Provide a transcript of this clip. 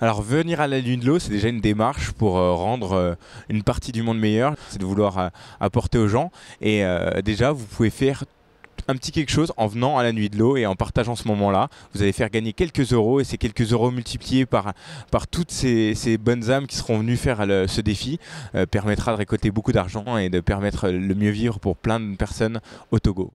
Alors venir à la Nuit de l'eau, c'est déjà une démarche pour euh, rendre euh, une partie du monde meilleure, c'est de vouloir euh, apporter aux gens. Et déjà, vous pouvez faire un petit quelque chose en venant à la nuit de l'eau et en partageant ce moment-là. Vous allez faire gagner quelques euros et ces quelques euros multipliés par, par toutes ces, bonnes âmes qui seront venues faire ce défi permettra de récolter beaucoup d'argent et de permettre le mieux vivre pour plein de personnes au Togo.